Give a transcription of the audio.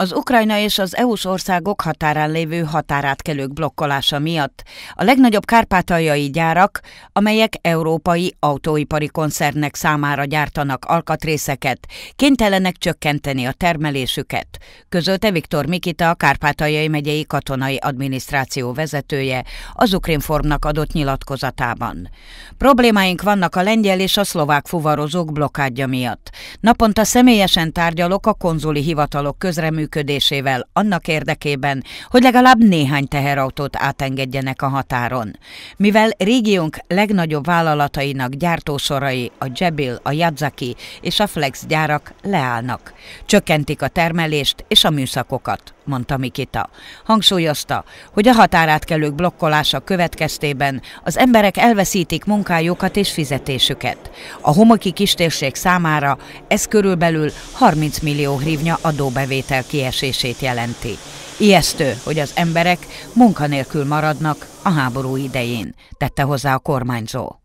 Az Ukrajna és az EU-s országok határán lévő határátkelők blokkolása miatt a legnagyobb kárpátaljai gyárak, amelyek európai autóipari koncernek számára gyártanak alkatrészeket, kénytelenek csökkenteni a termelésüket, közölte Viktor Mikita, a Kárpátaljai megyei katonai adminisztráció vezetője az Ukrinformnak adott nyilatkozatában. Problémáink vannak a lengyel és a szlovák fuvarozók blokkádja miatt. Naponta személyesen tárgyalok a konzuli hivatalok közreműködésében, működésével annak érdekében, hogy legalább néhány teherautót átengedjenek a határon. Mivel régiónk legnagyobb vállalatainak gyártósorai a Jebil, a Yazaki és a Flex gyárak leállnak. Csökkentik a termelést és a műszakokat mondta Mikita. Hangsúlyozta, hogy a határátkelők blokkolása következtében az emberek elveszítik munkájukat és fizetésüket. A homoki kistérség számára ez körülbelül 30 millió hrivnya adóbevételt kiesését jelenti. Ijesztő, hogy az emberek munkanélkül maradnak a háború idején, tette hozzá a kormányzó.